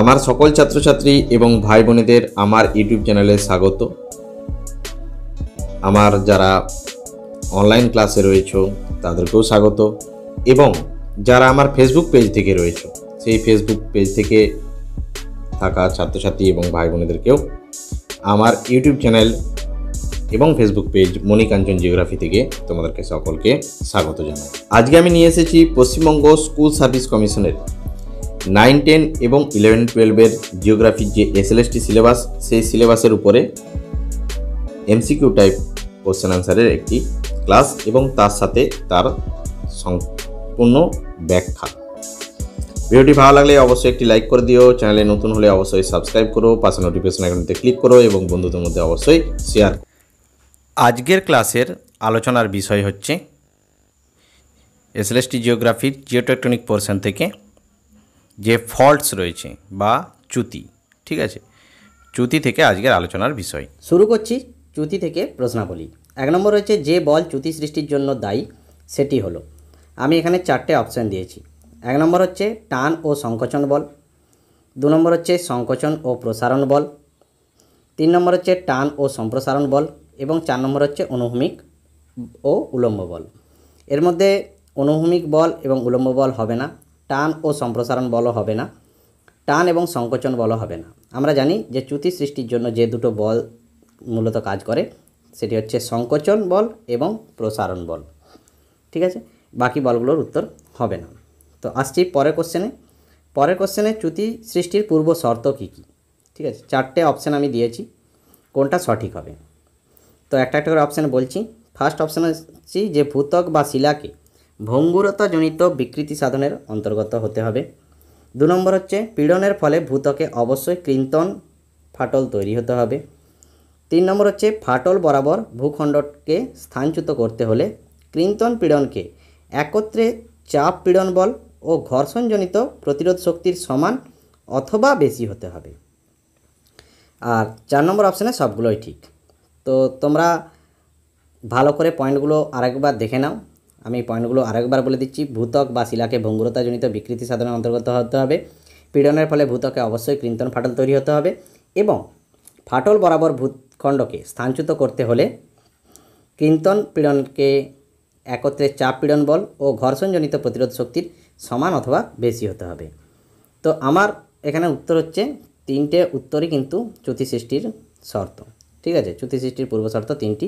আমার সকল ছাত্রছাত্রী এবং ভাই বোনেদের আমার ইউটিউব চ্যানেলে স্বাগত আমার যারা অনলাইন ক্লাসে রয়েছ তাদেরকেও স্বাগত এবং যারা আমার ফেসবুক পেজ থেকে রয়েছ সেই ফেসবুক পেজ থেকে থাকা ছাত্রছাত্রী এবং ভাই বোনেদেরকেও আমার ইউটিউব চ্যানেল এবং ফেসবুক পেজ মণিকাঞ্চন জিওগ্রাফি থেকে তোমাদেরকে সকলকে স্বাগত জানাই আজকে আমি নিয়ে এসেছি পশ্চিমবঙ্গ স্কুল সার্ভিস কমিশনের নাইন টেন এবং ইলেভেন টুয়েলভের জিওগ্রাফির যে এসএলএসটি সিলেবাস সেই সিলেবাসের উপরে এমসিকিউ টাইপ কোশ্চেন আনসারের একটি ক্লাস এবং তার সাথে তার সম্পূর্ণ ব্যাখ্যা ভিডিওটি ভালো লাগলে অবশ্যই একটি লাইক করে দিও চ্যানেলে নতুন হলে অবশ্যই সাবস্ক্রাইব করো পাশে নোটিফিকেশন আইকনটিতে ক্লিক করো এবং বন্ধুদের মধ্যে অবশ্যই শেয়ার আজকের ক্লাসের আলোচনার বিষয় হচ্ছে এসএলএসটি জিওগ্রাফির জিওটেকটনিক পোর্শন থেকে যে ফল্টস রয়েছে বা চ্যুতি ঠিক আছে চ্যুতি থেকে আজকের আলোচনার বিষয় শুরু করছি চ্যুতি থেকে প্রশ্নাবলী এক নম্বর রয়েছে যে বল চ্যুতি সৃষ্টির জন্য দায়ী সেটি হলো আমি এখানে চারটে অপশন দিয়েছি এক নম্বর হচ্ছে টান ও সংকোচন বল দু নম্বর হচ্ছে সংকোচন ও প্রসারণ বল তিন নম্বর হচ্ছে টান ও সম্প্রসারণ বল এবং চার নম্বর হচ্ছে অনুভূমিক ও উলম্ব বল এর মধ্যে অনুভূমিক বল এবং উলম্ব বল হবে না টান ও সম্প্রসারণ বল হবে না টান এবং সংকোচন বল হবে না আমরা জানি যে চ্যুতি সৃষ্টির জন্য যে দুটো বল মূলত কাজ করে সেটি হচ্ছে সংকোচন বল এবং প্রসারণ বল ঠিক আছে বাকি বলগুলোর উত্তর হবে না তো আসছি পরের কোশ্চেনে পরের কোশ্চেনে চ্যুতি সৃষ্টির পূর্ব শর্ত কী কী ঠিক আছে চারটে অপশান আমি দিয়েছি কোনটা সঠিক হবে তো একটা একটা করে অপশান বলছি ফার্স্ট অপশান আসছি যে ভূতক বা শিলাকে ভঙ্গুরতাজনিত বিকৃতি সাধনের অন্তর্গত হতে হবে দু নম্বর হচ্ছে পীড়নের ফলে ভূতকে অবশ্যই কৃন্তন ফাটল তৈরি হতে হবে তিন নম্বর হচ্ছে ফাটল বরাবর ভূখণ্ডকে স্থানচ্যুত করতে হলে কৃন্তন পীড়নকে একত্রে চাপ পীড়ন বল ও ঘর্ষণজনিত প্রতিরোধ শক্তির সমান অথবা বেশি হতে হবে আর চার নম্বর অপশানে সবগুলোই ঠিক তো তোমরা ভালো করে পয়েন্টগুলো আরেকবার দেখে নাও আমি পয়েন্টগুলো আরেকবার বলে দিচ্ছি ভূতক বা শিলাকে ভঙ্গুরতাজনিত বিকৃতি সাধনের অন্তর্গত হতে হবে পীড়নের ফলে ভূতকে অবশ্যই কৃন্তন ফাটল তৈরি হতে হবে এবং ফাটল বরাবর ভূখণ্ডকে স্থানচ্যুত করতে হলে কৃন্তন পীড়নকে একত্রে চাপ পীড়ন বল ও ঘর্ষণজনিত প্রতিরোধ শক্তির সমান অথবা বেশি হতে হবে তো আমার এখানে উত্তর হচ্ছে তিনটে উত্তরই কিন্তু চ্যুতি সৃষ্টির শর্ত ঠিক আছে চ্যুতি সৃষ্টির পূর্ব শর্ত তিনটি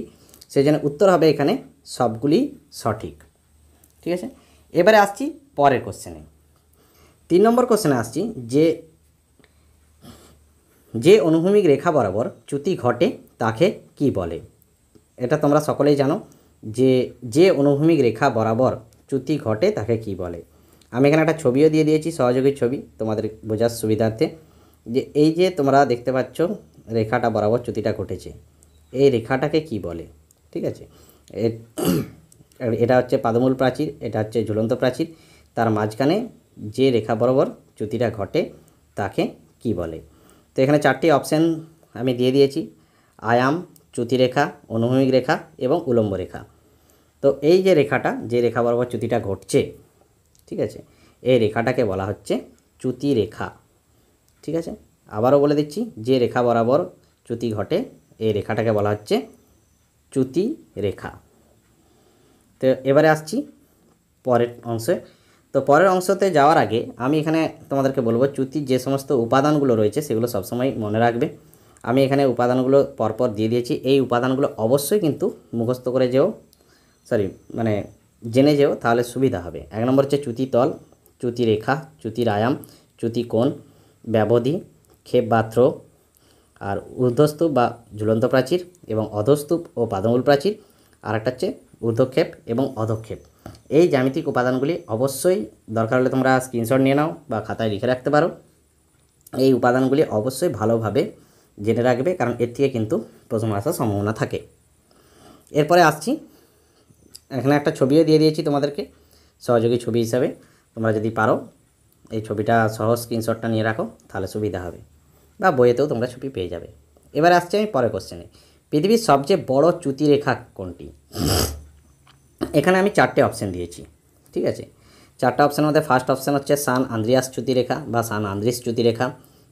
সেই জন্য উত্তর হবে এখানে সবগুলি সঠিক ঠিক আছে এবারে আসছি পরের কোশ্চেনে তিন নম্বর কোশ্চেনে আসছি যে যে অনুভূমিক রেখা বরাবর চ্যুতি ঘটে তাকে কি বলে এটা তোমরা সকলেই জানো যে যে অনুভূমিক রেখা বরাবর চ্যুতি ঘটে তাকে কি বলে আমি এখানে একটা ছবিও দিয়ে দিয়েছি সহযোগী ছবি তোমাদের বোঝার সুবিধার্থে যে এই যে তোমরা দেখতে পাচ্ছ রেখাটা বরাবর চ্যুতিটা ঘটেছে এই রেখাটাকে কি বলে ঠিক আছে এটা হচ্ছে পাদমূল প্রাচীর এটা হচ্ছে ঝুলন্ত প্রাচীর তার মাঝখানে যে রেখা বরাবর চ্যুতিটা ঘটে তাকে কি বলে তো এখানে চারটি অপশান আমি দিয়ে দিয়েছি আয়াম চ্যুতিরেখা অনুভূমিক রেখা এবং উলম্ব রেখা তো এই যে রেখাটা যে রেখা বরাবর চ্যুতিটা ঘটছে ঠিক আছে এই রেখাটাকে বলা হচ্ছে চ্যুতি রেখা ঠিক আছে আবারও বলে দিচ্ছি যে রেখা বরাবর চ্যুতি ঘটে এই রেখাটাকে বলা হচ্ছে চ্যুতি রেখা তো এবারে আসছি পরের অংশে তো পরের অংশতে যাওয়ার আগে আমি এখানে তোমাদেরকে বলবো চ্যুতির যে সমস্ত উপাদানগুলো রয়েছে সেগুলো সবসময় মনে রাখবে আমি এখানে উপাদানগুলো পরপর দিয়ে দিয়েছি এই উপাদানগুলো অবশ্যই কিন্তু মুখস্থ করে যেও সরি মানে জেনে যেও তাহলে সুবিধা হবে এক নম্বর হচ্ছে চ্যুতি তল চ্যুতি রেখা চ্যুতির আয়াম চ্যুতি কোণ ব্যবধি ক্ষেপ বাথ্র আর ঊর্ধ্বস্তূপ বা ঝুলন্ত প্রাচীর এবং অধস্তূপ ও পাদমূল প্রাচীর আর একটা হচ্ছে ঊর্ধ্বক্ষেপ এবং অধক্ষেপ এই জ্যামিতিক উপাদানগুলি অবশ্যই দরকার হলে তোমরা স্ক্রিনশট নিয়ে নাও বা খাতায় লিখে রাখতে পারো এই উপাদানগুলি অবশ্যই ভালোভাবে জেনে রাখবে কারণ এর থেকে কিন্তু প্রশ্ন আসার সম্ভাবনা থাকে এরপরে আসছি এখানে একটা ছবিও দিয়ে দিয়েছি তোমাদেরকে সহযোগী ছবি হিসাবে তোমরা যদি পারো এই ছবিটা সহ স্ক্রিনশটটা নিয়ে রাখো তাহলে সুবিধা হবে বা বইয়েতেও তোমরা ছবি পেয়ে যাবে এবার আসছি আমি পরে কোশ্চেনে পৃথিবীর সবচেয়ে বড় চ্যুতিরেখা কোনটি এখানে আমি চারটে অপশান দিয়েছি ঠিক আছে চারটা অপশানের মধ্যে ফার্স্ট অপশান হচ্ছে সান আন্দ্রিয়াস চ্যুতিরেখা বা সান আন্দ্রিস চ্যুতিরেখা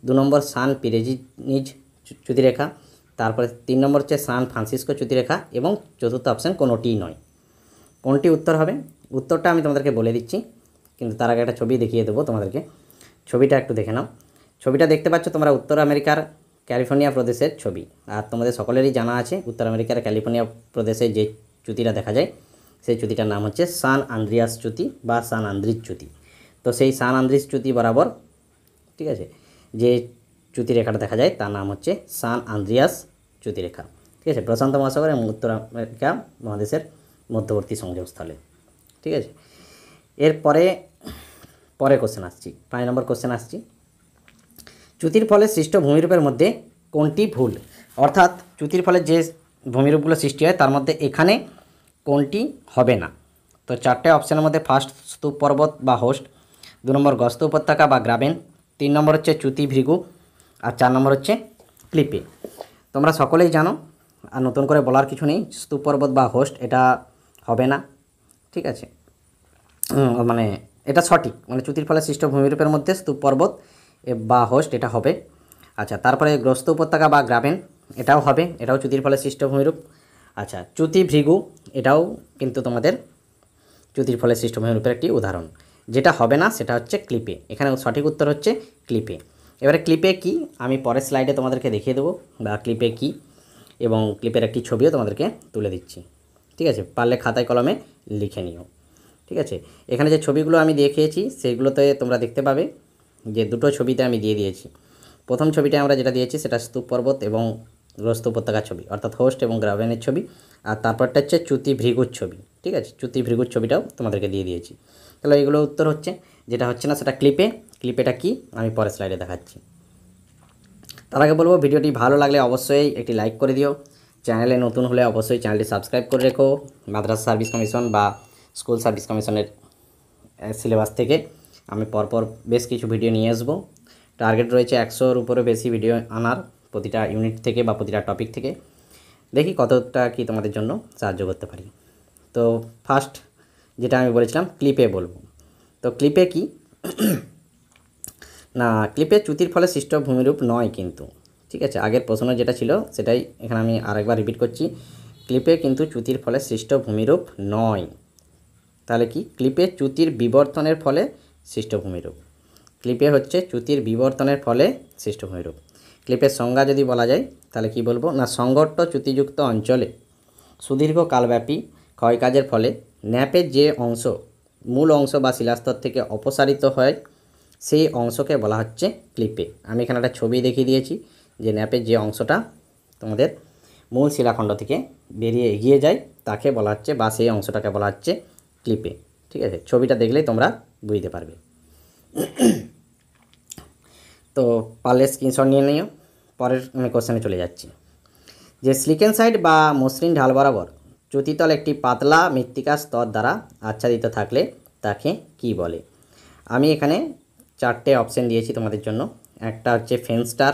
দু নম্বর সান পিরেজিনিজ চ্যুতিরেখা তারপরে তিন নম্বর হচ্ছে সান ফ্রান্সিসকো চ্যুতিরেখা এবং চতুর্থ অপশান কোনোটিই নয় কোনটি উত্তর হবে উত্তরটা আমি তোমাদেরকে বলে দিচ্ছি কিন্তু তার আগে একটা ছবি দেখিয়ে দেবো তোমাদেরকে ছবিটা একটু দেখে নাও ছবিটা দেখতে পাচ্ছ তোমরা উত্তর আমেরিকার ক্যালিফোর্নিয়া প্রদেশের ছবি আর তোমাদের সকলেরই জানা আছে উত্তর আমেরিকার ক্যালিফোর্নিয়া প্রদেশে যে চ্যুতিটা দেখা যায় সেই চ্যুতিটার নাম হচ্ছে সান আন্দ্রিয়াস চ্যুতি বা সান আন্দ্রিজ চ্যুতি তো সেই সান আন্দ্রিজ চ্যুতি বরাবর ঠিক আছে যে চ্যুতি রেখাটা দেখা যায় তার নাম হচ্ছে সান আন্দ্রিয়াস চ্যুতি রেখা ঠিক আছে প্রশান্ত মহাসাগর এবং উত্তর আমেরিকা মহাদেশের মধ্যবর্তী সংযোগস্থলে ঠিক আছে এরপরে পরে কোশ্চেন আসছি পাঁচ নম্বর কোশ্চেন আসছি চ্যুতির ফলে সৃষ্ট ভূমিরূপের মধ্যে কোনটি ভুল অর্থাৎ চ্যুতির ফলে যে ভূমিরূপগুলো সৃষ্টি হয় তার মধ্যে এখানে কোনটি হবে না তো চারটে অপশানের মধ্যে ফার্স্ট স্তূপ পর্বত বা হোস্ট দু নম্বর গস্ত উপত্যকা বা গ্রাবেন তিন নম্বর হচ্ছে চ্যুতি ভৃগু আর চার নম্বর হচ্ছে ক্লিপে তোমরা সকলেই জানো আর নতুন করে বলার কিছু নেই স্তূপ পর্বত বা হোস্ট এটা হবে না ঠিক আছে মানে এটা সঠিক মানে চ্যুতির ফলে সৃষ্ট ভূমিরূপের মধ্যে স্তূপ পর্বত বা হোস্ট এটা হবে আচ্ছা তারপরে গ্রস্ত উপত্যকা বা গ্রাবেন এটাও হবে এটাও চ্যুতির ফলে সৃষ্ট ভূমিরূপ আচ্ছা চ্যুতি ভৃগু এটাও কিন্তু তোমাদের চ্যুতির ফলে সৃষ্ট ভূমিরূপের একটি উদাহরণ যেটা হবে না সেটা হচ্ছে ক্লিপে এখানে সঠিক উত্তর হচ্ছে ক্লিপে এবারে ক্লিপে কি আমি পরের স্লাইডে তোমাদেরকে দেখিয়ে দেবো বা ক্লিপে কি এবং ক্লিপের একটি ছবিও তোমাদেরকে তুলে দিচ্ছি ঠিক আছে পারলে খাতায় কলমে লিখে নিও ঠিক আছে এখানে যে ছবিগুলো আমি দেখিয়েছি সেইগুলোতে তোমরা দেখতে পাবে যে দুটো ছবিতে আমি দিয়ে দিয়েছি প্রথম ছবিটা আমরা যেটা দিয়েছি সেটা স্তূপ পর্বত এবং গ্রস্ত উপত্যকা ছবি অর্থাৎ হোস্ট এবং গ্রাভেনের ছবি আর তারপরটা হচ্ছে চ্যুতি ভৃগুর ছবি ঠিক আছে চ্যুতি ভৃগুর ছবিটাও তোমাদেরকে দিয়ে দিয়েছি তাহলে এগুলো উত্তর হচ্ছে যেটা হচ্ছে না সেটা ক্লিপে ক্লিপেটা কি আমি পরের স্লাইডে দেখাচ্ছি তার আগে বলবো ভিডিওটি ভালো লাগলে অবশ্যই একটি লাইক করে দিও চ্যানেলে নতুন হলে অবশ্যই চ্যানেলটি সাবস্ক্রাইব করে রেখো মাদ্রাসা সার্ভিস কমিশন বা স্কুল সার্ভিস কমিশনের সিলেবাস থেকে আমি পরপর বেশ কিছু ভিডিও নিয়ে আসবো টার্গেট রয়েছে একশোর উপরে বেশি ভিডিও আনার প্রতিটা ইউনিট থেকে বা প্রতিটা টপিক থেকে দেখি কতটা কি তোমাদের জন্য সাহায্য করতে পারি তো ফার্স্ট যেটা আমি বলেছিলাম ক্লিপে বলবো তো ক্লিপে কি না ক্লিপে চ্যুতির ফলে সৃষ্ট ভূমিরূপ নয় কিন্তু ঠিক আছে আগের প্রশ্ন যেটা ছিল সেটাই এখানে আমি আরেকবার রিপিট করছি ক্লিপে কিন্তু চ্যুতির ফলে সৃষ্ট ভূমিরূপ নয় তাহলে কি ক্লিপে চ্যুতির বিবর্তনের ফলে সৃষ্ট ভূমিরূপ ক্লিপে হচ্ছে চ্যুতির বিবর্তনের ফলে সৃষ্ট ভূমিরূপ ক্লিপের সংজ্ঞা যদি বলা যায় তাহলে কি বলবো না সংঘট্ট চ্যুতিযুক্ত অঞ্চলে সুদীর্ঘ কালব্যাপী ক্ষয়কাজের ফলে ন্যাপের যে অংশ মূল অংশ বা শিলাস্তর থেকে অপসারিত হয় সেই অংশকে বলা হচ্ছে ক্লিপে আমি এখানে একটা ছবি দেখিয়ে দিয়েছি যে ন্যাপের যে অংশটা তোমাদের মূল শিলাখণ্ড থেকে বেরিয়ে এগিয়ে যায় তাকে বলা হচ্ছে বা সেই অংশটাকে বলা হচ্ছে ক্লিপে ঠিক আছে ছবিটা দেখলেই তোমরা বুঝতে পারবে তো পারলে স্ক্রিনশট নিয়ে নিও পরের কোশ্চেনে চলে যাচ্ছি যে স্লিকেন সাইড বা মসৃণ ঢাল বরাবর চতিতল একটি পাতলা মৃত্তিকা স্তর দ্বারা আচ্ছাদিত থাকলে তাকে কি বলে আমি এখানে চারটে অপশান দিয়েছি তোমাদের জন্য একটা হচ্ছে ফেনস্টার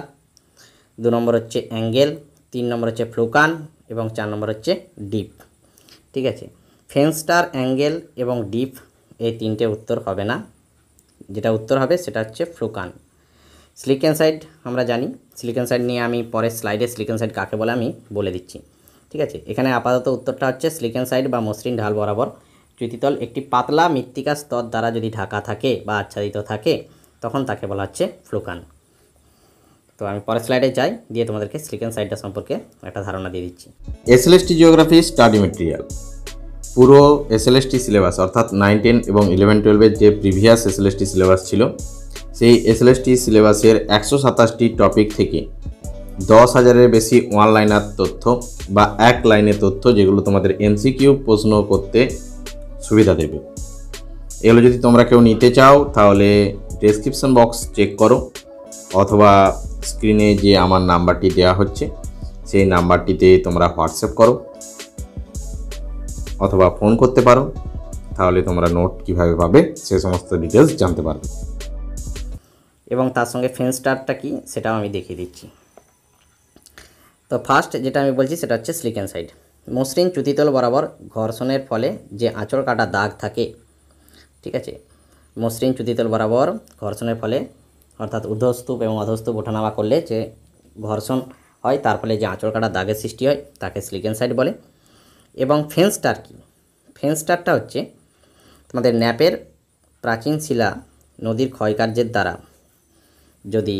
দু নম্বর হচ্ছে অ্যাঙ্গেল তিন নম্বর হচ্ছে ফ্লোকান এবং চার নম্বর হচ্ছে ডিপ ঠিক আছে ফেনস্টার অ্যাঙ্গেল এবং ডিপ এই তিনটে উত্তর হবে না যেটা উত্তর হবে সেটা হচ্ছে ফ্লোকান সিলিকন সাইড আমরা জানি সিলিকন সাইড নিয়ে আমি পরের স্লাইডে সিলিকন সাইড কাকে বলে আমি বলে দিচ্ছি ঠিক আছে এখানে আপাতত উত্তরটা হচ্ছে সিলিকন সাইড বা মসৃণ ঢাল বরাবর চুতিতল একটি পাতলা মৃত্তিকা স্তর দ্বারা যদি ঢাকা থাকে বা আচ্ছাদিত থাকে তখন তাকে বলা হচ্ছে ফ্লুকান তো আমি পরের স্লাইডে যাই দিয়ে তোমাদেরকে সিলিকন সাইডটা সম্পর্কে একটা ধারণা দিয়ে দিচ্ছি এসএলএসটি জিওগ্রাফি স্টাডি মেটেরিয়াল পুরো এসএলএসটি সিলেবাস অর্থাৎ নাইন টেন এবং ইলেভেন টুয়েলভের যে প্রিভিয়াস এসএলএসটি সিলেবাস ছিল সেই এসএলএসটি সিলেবাসের একশো সাতাশটি টপিক থেকে দশ হাজারের বেশি ওয়ান লাইনার তথ্য বা এক লাইনের তথ্য যেগুলো তোমাদের এমসিকিউ প্রশ্ন করতে সুবিধা দেবে এগুলো যদি তোমরা কেউ নিতে চাও তাহলে ডেসক্রিপশন বক্স চেক করো অথবা স্ক্রিনে যে আমার নাম্বারটি দেওয়া হচ্ছে সেই নাম্বারটিতে তোমরা হোয়াটসঅ্যাপ করো অথবা ফোন করতে পারো তাহলে তোমরা নোট কিভাবে পাবে সে সমস্ত ডিটেলস জানতে পারবে এবং তার সঙ্গে ফেন্স স্টারটা কী সেটাও আমি দেখিয়ে দিচ্ছি তো ফার্স্ট যেটা আমি বলছি সেটা হচ্ছে স্লিকেন সাইড মসৃণ চ্যুতিতল বরাবর ঘর্ষণের ফলে যে আঁচড় কাটা দাগ থাকে ঠিক আছে মসৃণ চ্যুতিতল বরাবর ঘর্ষণের ফলে অর্থাৎ ঊর্ধ্বস্তূপ এবং অধস্তূপ ওঠানামা করলে যে ঘর্ষণ হয় তার ফলে যে আঁচড় কাটা দাগের সৃষ্টি হয় তাকে স্লিকেন সাইড বলে এবং কী কি স্টারটা হচ্ছে তোমাদের ন্যাপের প্রাচীন শিলা নদীর ক্ষয়কার্যের দ্বারা যদি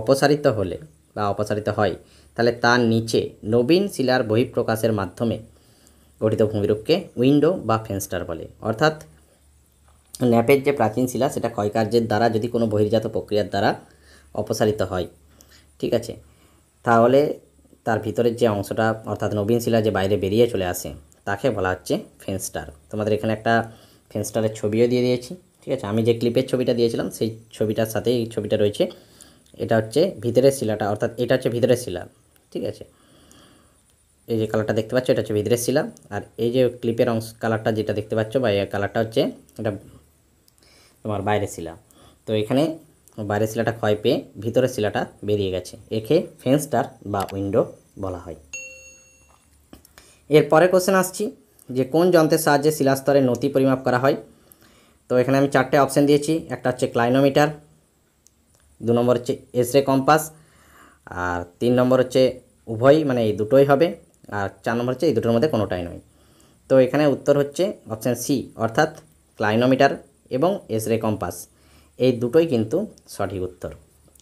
অপসারিত হলে বা অপসারিত হয় তাহলে তার নিচে নবীন শিলার বহিঃপ্রকাশের মাধ্যমে গঠিত ভূমিরূপকে উইন্ডো বা ফেনস্টার বলে অর্থাৎ ন্যাপের যে প্রাচীন শিলা সেটা ক্ষয়কার্যের দ্বারা যদি কোনো বহির্জাত প্রক্রিয়ার দ্বারা অপসারিত হয় ঠিক আছে তাহলে তার ভিতরের যে অংশটা অর্থাৎ নবীন শিলা যে বাইরে বেরিয়ে চলে আসে তাকে বলা হচ্ছে ফেনস্টার তোমাদের এখানে একটা ফেনস্টারের ছবিও দিয়ে দিয়েছি ঠিক আছে আমি যে ক্লিপের ছবিটা দিয়েছিলাম সেই ছবিটার সাথে এই ছবিটা রয়েছে এটা হচ্ছে ভিতরের শিলাটা অর্থাৎ এটা হচ্ছে ভিতরের শিলা ঠিক আছে এই যে কালারটা দেখতে পাচ্ছ এটা হচ্ছে ভিতরের শিলা আর এই যে ক্লিপের অংশ কালারটা যেটা দেখতে পাচ্ছ বা এই কালারটা হচ্ছে এটা তোমার বাইরের শিলা তো এখানে বাইরের শিলাটা ক্ষয় পেয়ে ভিতরের শিলাটা বেরিয়ে গেছে একে ফেন্সটার বা উইন্ডো বলা হয় এরপরে কোশ্চেন আসছি যে কোন যন্ত্রের সাহায্যে শিলাস্তরে নথি পরিমাপ করা হয় তো এখানে আমি চারটে অপশান দিয়েছি একটা হচ্ছে ক্লাইনোমিটার দু নম্বর হচ্ছে এসরে কম্পাস আর তিন নম্বর হচ্ছে উভয়ই মানে এই দুটোই হবে আর চার নম্বর হচ্ছে এই দুটোর মধ্যে কোনোটাই নয় তো এখানে উত্তর হচ্ছে অপশান সি অর্থাৎ ক্লাইনোমিটার এবং এসরে কম্পাস এই দুটোই কিন্তু সঠিক উত্তর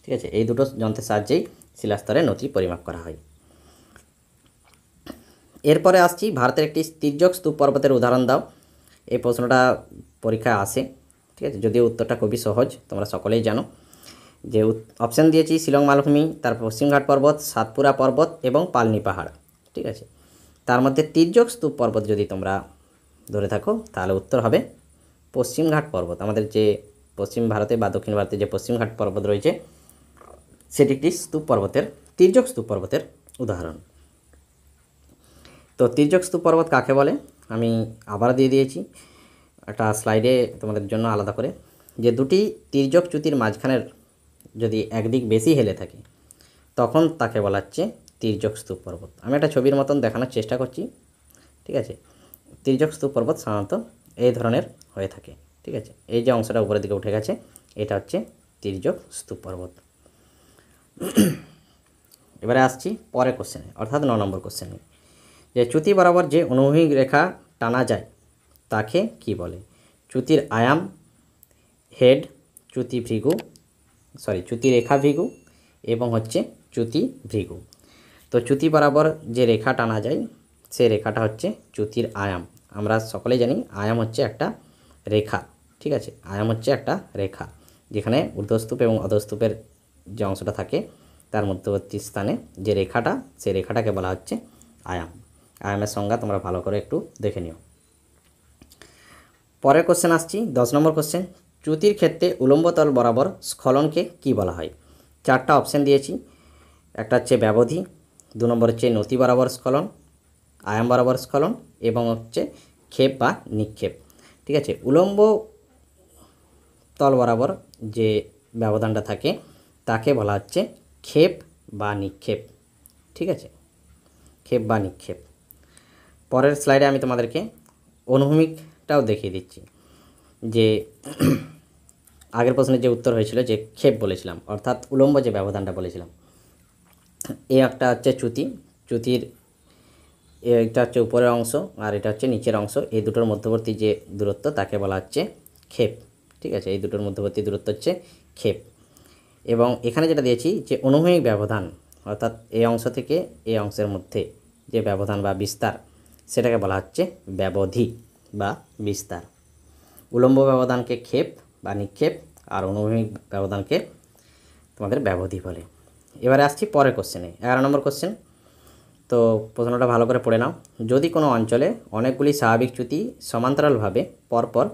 ঠিক আছে এই দুটো যন্ত্রের সাহায্যেই শিলাস্তরে নথি পরিমাপ করা হয় এরপরে আসছি ভারতের একটি তির্যক স্তূপ পর্বতের উদাহরণ দাও এই প্রশ্নটা পরীক্ষা আসে ঠিক আছে যদিও উত্তরটা খুবই সহজ তোমরা সকলেই জানো যে অপশান দিয়েছি শিলং মালভূমি তার পশ্চিমঘাট পর্বত সাতপুরা পর্বত এবং পালনি পাহাড় ঠিক আছে তার মধ্যে তির্যক স্তূপ পর্বত যদি তোমরা ধরে থাকো তাহলে উত্তর হবে পশ্চিমঘাট পর্বত আমাদের যে পশ্চিম ভারতে বা দক্ষিণ ভারতে যে পশ্চিমঘাট পর্বত রয়েছে সেটি একটি স্তূপ পর্বতের তির্যক স্তূপ পর্বতের উদাহরণ তো তির্যক স্তূপ পর্বত কাকে বলে আমি আবার দিয়ে দিয়েছি একটা স্লাইডে তোমাদের জন্য আলাদা করে যে দুটি তির্যক চ্যুতির মাঝখানের যদি একদিক বেশি হেলে থাকে তখন তাকে বলা হচ্ছে তির্যক স্তূপ পর্বত আমি একটা ছবির মতন দেখানোর চেষ্টা করছি ঠিক আছে তির্যক স্তূপ পর্বত সাধারণত এই ধরনের হয়ে থাকে ঠিক আছে এই যে অংশটা উপরের দিকে উঠে গেছে এটা হচ্ছে তির্যক স্তূপ পর্বত এবারে আসছি পরে কোশ্চেনে অর্থাৎ ন নম্বর কোশ্চেনে যে চ্যুতি বরাবর যে অনুভূমিক রেখা টানা যায় তাকে কি বলে চ্যুতির আয়াম হেড চ্যুতি ভৃগু সরি চ্যুতি রেখা ভৃগু এবং হচ্ছে চ্যুতি ভৃগু তো চ্যুতি বরাবর যে রেখা টানা যায় সে রেখাটা হচ্ছে চ্যুতির আয়াম আমরা সকলেই জানি আয়াম হচ্ছে একটা রেখা ঠিক আছে আয়াম হচ্ছে একটা রেখা যেখানে ঊর্ধ্বস্তূপ এবং অধস্তূপের যে অংশটা থাকে তার মধ্যবর্তী স্থানে যে রেখাটা সে রেখাটাকে বলা হচ্ছে আয়াম আয়ামের সংজ্ঞা তোমরা ভালো করে একটু দেখে নিও পরের কোশ্চেন আসছি দশ নম্বর কোশ্চেন চ্যুতির ক্ষেত্রে উলম্ব তল বরাবর স্খলনকে কি বলা হয় চারটা অপশান দিয়েছি একটা হচ্ছে ব্যবধি দু নম্বর হচ্ছে নতি বরাবর স্খলন আয়াম বরাবর স্খলন এবং হচ্ছে ক্ষেপ বা নিক্ষেপ ঠিক আছে উলম্ব তল বরাবর যে ব্যবধানটা থাকে তাকে বলা হচ্ছে ক্ষেপ বা নিক্ষেপ ঠিক আছে ক্ষেপ বা নিক্ষেপ পরের স্লাইডে আমি তোমাদেরকে অনুভূমিক সেটাও দেখিয়ে দিচ্ছি যে আগের প্রশ্নের যে উত্তর হয়েছিল যে ক্ষেপ বলেছিলাম অর্থাৎ উলম্ব যে ব্যবধানটা বলেছিলাম এই একটা হচ্ছে চ্যুতি চ্যুতির এটা হচ্ছে উপরের অংশ আর এটা হচ্ছে নিচের অংশ এই দুটোর মধ্যবর্তী যে দূরত্ব তাকে বলা হচ্ছে ক্ষেপ ঠিক আছে এই দুটোর মধ্যবর্তী দূরত্ব হচ্ছে ক্ষেপ এবং এখানে যেটা দিয়েছি যে অনুভূমিক ব্যবধান অর্থাৎ এই অংশ থেকে এই অংশের মধ্যে যে ব্যবধান বা বিস্তার সেটাকে বলা হচ্ছে ব্যবধি বা বিস্তার উলম্ব ব্যবধানকে ক্ষেপ বা নিক্ষেপ আর অনুভূমিক ব্যবধানকে তোমাদের ব্যবধি বলে এবারে আসছি পরের কোশ্চেনে এগারো নম্বর কোশ্চেন তো প্রশ্নটা ভালো করে পড়ে নাও যদি কোনো অঞ্চলে অনেকগুলি স্বাভাবিক চ্যুতি সমান্তরালভাবে পরপর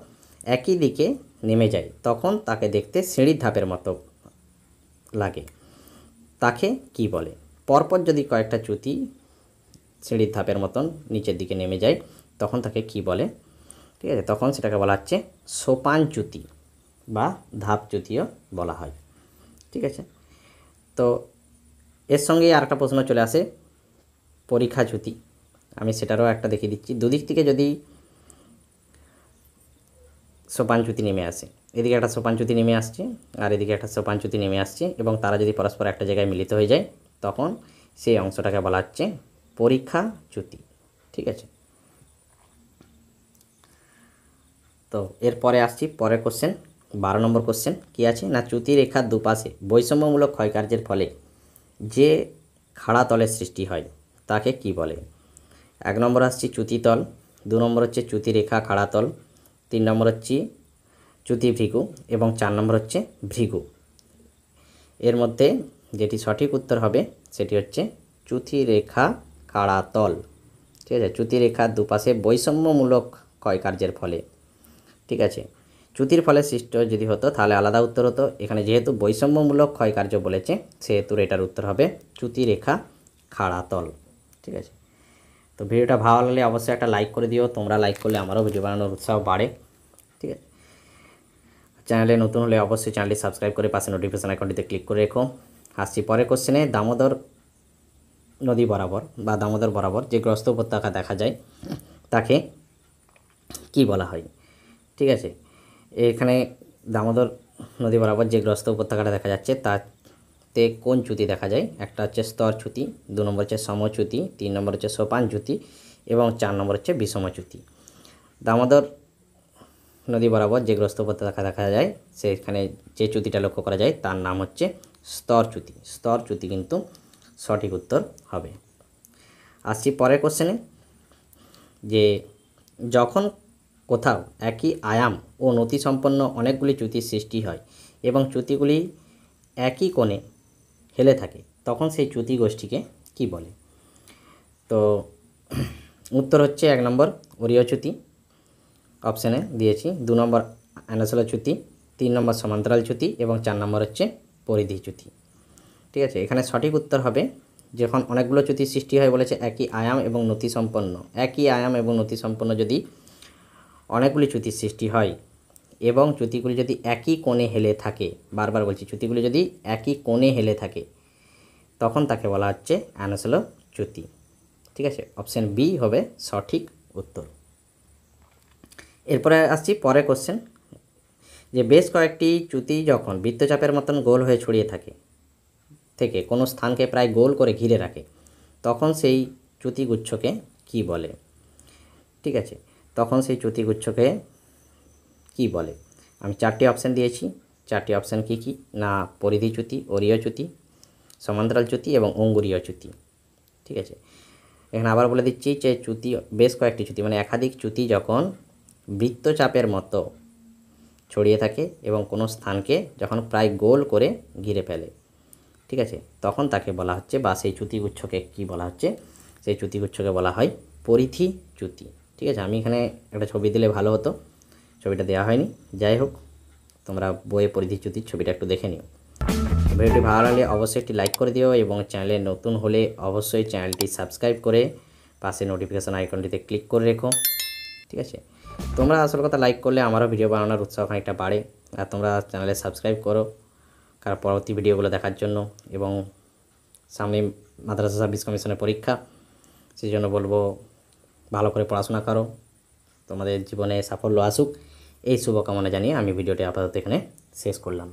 একই দিকে নেমে যায় তখন তাকে দেখতে সিঁড়ির ধাপের মতো লাগে তাকে কি বলে পরপর যদি কয়েকটা চ্যুতি সিঁড়ির ধাপের মতন নিচের দিকে নেমে যায় তখন তাকে কি বলে ঠিক আছে তখন সেটাকে বলা হচ্ছে সোপানচ্যুতি বা ধাপচ্যুতিও বলা হয় ঠিক আছে তো এর সঙ্গে আর একটা প্রশ্ন চলে আসে পরীক্ষাচ্যুতি আমি সেটারও একটা দেখিয়ে দিচ্ছি দুদিক থেকে যদি সোপানচ্যুতি নেমে আসে এদিকে একটা সোপানচ্যুতি নেমে আসছে আর এদিকে একটা সোপানচ্যুতি নেমে আসছে এবং তারা যদি পরস্পর একটা জায়গায় মিলিত হয়ে যায় তখন সেই অংশটাকে বলা হচ্ছে পরীক্ষাচ্যুতি ঠিক আছে তো এরপরে আসছি পরের কোশ্চেন বারো নম্বর কোশ্চেন কী আছে না চ্যুতি রেখার দুপাশে বৈষম্যমূলক ক্ষয়কার্যের ফলে যে খাড়া তলের সৃষ্টি হয় তাকে কি বলে এক নম্বর আসছি চ্যুতি তল দু নম্বর হচ্ছে চ্যুতি রেখা খাড়া তল তিন নম্বর হচ্ছে চ্যুতি ভৃগু এবং চার নম্বর হচ্ছে ভৃগু এর মধ্যে যেটি সঠিক উত্তর হবে সেটি হচ্ছে চ্যুতি রেখা খাড়া তল ঠিক আছে চ্যুতি রেখার দুপাশে বৈষম্যমূলক ক্ষয়কার্যের ফলে ঠিক আছে চ্যুতির ফলে সৃষ্ট যদি হতো তাহলে আলাদা উত্তর হতো এখানে যেহেতু বৈষম্যমূলক ক্ষয়কার্য বলেছে সেহেতু এটার উত্তর হবে চ্যুতি রেখা খাড়াতল ঠিক আছে তো ভিডিওটা ভালো লাগলে অবশ্যই একটা লাইক করে দিও তোমরা লাইক করলে আমারও ভিডিও বানানোর উৎসাহ বাড়ে ঠিক আছে চ্যানেলে নতুন হলে অবশ্যই চ্যানেলটি সাবস্ক্রাইব করে পাশে নোটিফিকেশন আইকনটিতে ক্লিক করে রেখো আসছি পরে কোশ্চেনে দামোদর নদী বরাবর বা দামোদর বরাবর যে গ্রস্ত উপত্যকা দেখা যায় তাকে কি বলা হয় ঠিক আছে এখানে দামোদর নদী বরাবর যে গ্রস্ত উপত্যকাটা দেখা যাচ্ছে তাতে কোন চ্যুতি দেখা যায় একটা হচ্ছে স্তর চ্যুতি দু নম্বর হচ্ছে সমচ্যুতি তিন নম্বর হচ্ছে সোপান চ্যুতি এবং চার নম্বর হচ্ছে বিষমচ্যুতি দামোদর নদী বরাবর যে গ্রস্ত উপত্যকা দেখা যায় সেখানে যে চ্যুতিটা লক্ষ্য করা যায় তার নাম হচ্ছে স্তর চ্যুতি স্তর চ্যুতি কিন্তু সঠিক উত্তর হবে আসছি পরের কোশ্চেনে যে যখন কোথাও একই আয়াম ও নতি সম্পন্ন অনেকগুলি চ্যুতির সৃষ্টি হয় এবং চ্যুতিগুলি একই কোণে হেলে থাকে তখন সেই চ্যুতি গোষ্ঠীকে কি বলে তো উত্তর হচ্ছে এক নম্বর ওরিয় চ্যুতি অপশানে দিয়েছি দু নম্বর অ্যানাসোলা চ্যুতি তিন নম্বর সমান্তরাল চ্যুতি এবং চার নম্বর হচ্ছে পরিধি চ্যুতি ঠিক আছে এখানে সঠিক উত্তর হবে যখন অনেকগুলো চ্যুতির সৃষ্টি হয় বলেছে একই আয়াম এবং নতি সম্পন্ন একই আয়াম এবং নতি সম্পন্ন যদি অনেকগুলি চ্যুতির সৃষ্টি হয় এবং চ্যুতিগুলি যদি একই কোণে হেলে থাকে বারবার বলছি চ্যুতিগুলি যদি একই কোণে হেলে থাকে তখন তাকে বলা হচ্ছে অ্যানোসেলো চ্যুতি ঠিক আছে অপশান বি হবে সঠিক উত্তর এরপরে আসছি পরে কোশ্চেন যে বেশ কয়েকটি চ্যুতি যখন বৃত্তচাপের মতন গোল হয়ে ছড়িয়ে থাকে থেকে কোনো স্থানকে প্রায় গোল করে ঘিরে রাখে তখন সেই চ্যুতিগুচ্ছকে কি বলে ঠিক আছে তখন সেই চ্যুতিগুচ্ছকে কি বলে আমি চারটি অপশান দিয়েছি চারটি অপশান কি কি না পরিধি চ্যুতি অরীয় চ্যুতি সমান্তরাল চ্যুতি এবং অঙ্গুরীয় চ্যুতি ঠিক আছে এখানে আবার বলে দিচ্ছি যে চ্যুতি বেশ কয়েকটি চ্যুতি মানে একাধিক চ্যুতি যখন বৃত্তচাপের মতো ছড়িয়ে থাকে এবং কোনো স্থানকে যখন প্রায় গোল করে ঘিরে ফেলে ঠিক আছে তখন তাকে বলা হচ্ছে বা সেই চ্যুতিগুচ্ছকে কি বলা হচ্ছে সেই চ্যুতিগুচ্ছকে বলা হয় পরিধি চ্যুতি ঠিক আছে আমি এখানে একটা ছবি দিলে ভালো হতো ছবিটা দেওয়া হয়নি যাই হোক তোমরা বইয়ে পরিধিচ্যুতির ছবিটা একটু দেখে নিও ভিডিওটি ভালো লাগলে অবশ্যই একটি লাইক করে দিও এবং চ্যানেলে নতুন হলে অবশ্যই চ্যানেলটি সাবস্ক্রাইব করে পাশে নোটিফিকেশান আইকনটিতে ক্লিক করে রেখো ঠিক আছে তোমরা আসল কথা লাইক করলে আমারও ভিডিও বানানোর উৎসাহ খানিকটা বাড়ে আর তোমরা চ্যানেলে সাবস্ক্রাইব করো কার পরবর্তী ভিডিওগুলো দেখার জন্য এবং সামনে মাদ্রাসা সার্ভিস কমিশনের পরীক্ষা সেই জন্য বলবো ভালো করে পড়াশোনা করো তোমাদের জীবনে সাফল্য আসুক এই শুভকামনা জানিয়ে আমি ভিডিওটি আপাতত এখানে শেষ করলাম